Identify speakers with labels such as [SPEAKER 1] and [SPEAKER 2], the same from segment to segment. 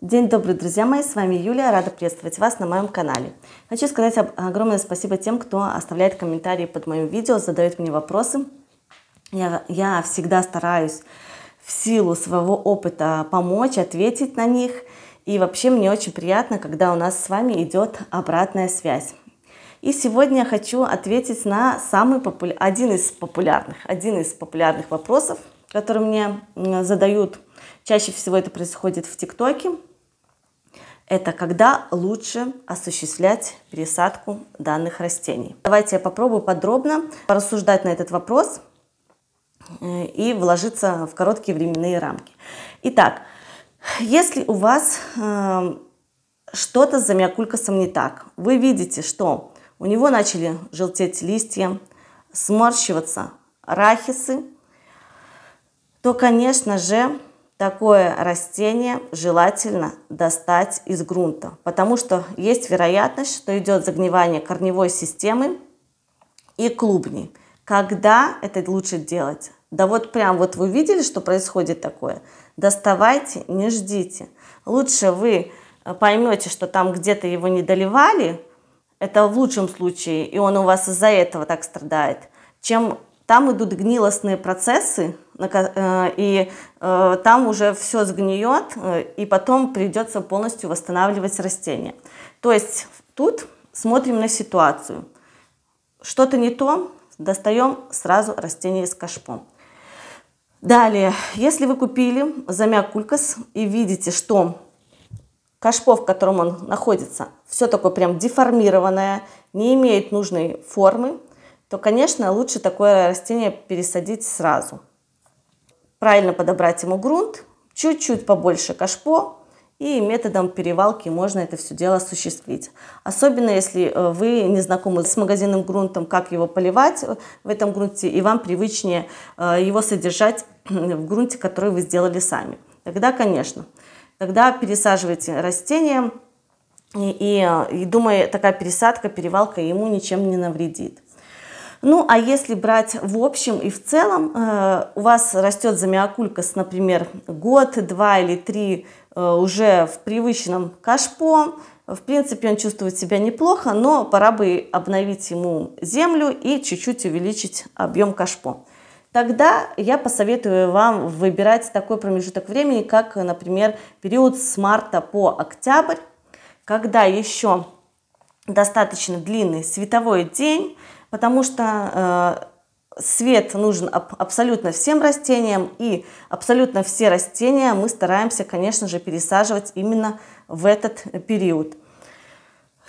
[SPEAKER 1] День добрый, друзья мои, с вами Юлия, рада приветствовать вас на моем канале. Хочу сказать огромное спасибо тем, кто оставляет комментарии под моим видео, задает мне вопросы. Я, я всегда стараюсь в силу своего опыта помочь, ответить на них. И вообще мне очень приятно, когда у нас с вами идет обратная связь. И сегодня я хочу ответить на самый популя... один из популярных, один из популярных вопросов, который мне задают Чаще всего это происходит в ТикТоке. Это когда лучше осуществлять пересадку данных растений. Давайте я попробую подробно порассуждать на этот вопрос э, и вложиться в короткие временные рамки. Итак, если у вас э, что-то с замиокулькасом не так, вы видите, что у него начали желтеть листья, сморщиваться арахисы, то, конечно же, Такое растение желательно достать из грунта, потому что есть вероятность, что идет загнивание корневой системы и клубней. Когда это лучше делать? Да вот прям вот вы видели, что происходит такое? Доставайте, не ждите. Лучше вы э, поймете, что там где-то его не доливали, это в лучшем случае, и он у вас из-за этого так страдает, чем там идут гнилостные процессы, э, и э, там уже все сгниет, э, и потом придется полностью восстанавливать растение. То есть тут смотрим на ситуацию. Что-то не то, достаем сразу растение из кашпо. Далее, если вы купили замякулькас и видите, что кашпо, в котором он находится, все такое прям деформированное, не имеет нужной формы, то, конечно, лучше такое растение пересадить сразу. Правильно подобрать ему грунт, чуть-чуть побольше кашпо, и методом перевалки можно это все дело осуществить. Особенно если э, вы не знакомы с магазинным грунтом, как его поливать э, в этом грунте, и вам привычнее э, его содержать в грунте, который вы сделали сами. Тогда, конечно, тогда пересаживайте растение и, и, и думаю, такая пересадка, перевалка ему ничем не навредит. Ну, а если брать в общем и в целом, э, у вас растет замиокулькас, например, год, два или три э, уже в привычном кашпо, в принципе, он чувствует себя неплохо, но пора бы обновить ему землю и чуть-чуть увеличить объем кашпо. Тогда я посоветую вам выбирать такой промежуток времени, как, например, период с марта по октябрь, когда еще достаточно длинный световой день, потому что э, свет нужен абсолютно всем растениям, и абсолютно все растения мы стараемся, конечно же, пересаживать именно в этот период.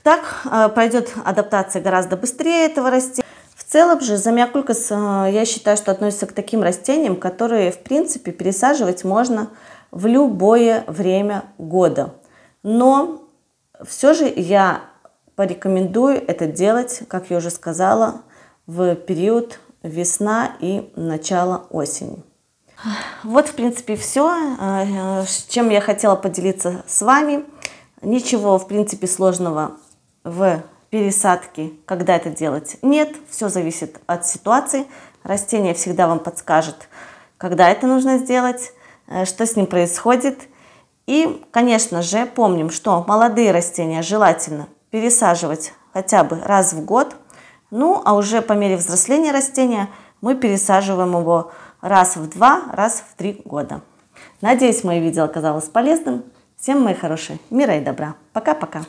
[SPEAKER 1] Так э, пройдет адаптация гораздо быстрее этого растения. В целом же замиокулькас, э, я считаю, что относится к таким растениям, которые, в принципе, пересаживать можно в любое время года. Но все же я Порекомендую это делать, как я уже сказала, в период весна и начало осени. Вот, в принципе, все, а, э, чем я хотела поделиться с вами. Ничего, в принципе, сложного в пересадке, когда это делать, нет. Все зависит от ситуации. Растение всегда вам подскажет, когда это нужно сделать, э, что с ним происходит. И, конечно же, помним, что молодые растения желательно пересаживать хотя бы раз в год. Ну, а уже по мере взросления растения мы пересаживаем его раз в два, раз в три года. Надеюсь, мое видео оказалось полезным. Всем, мои хорошие, мира и добра. Пока-пока.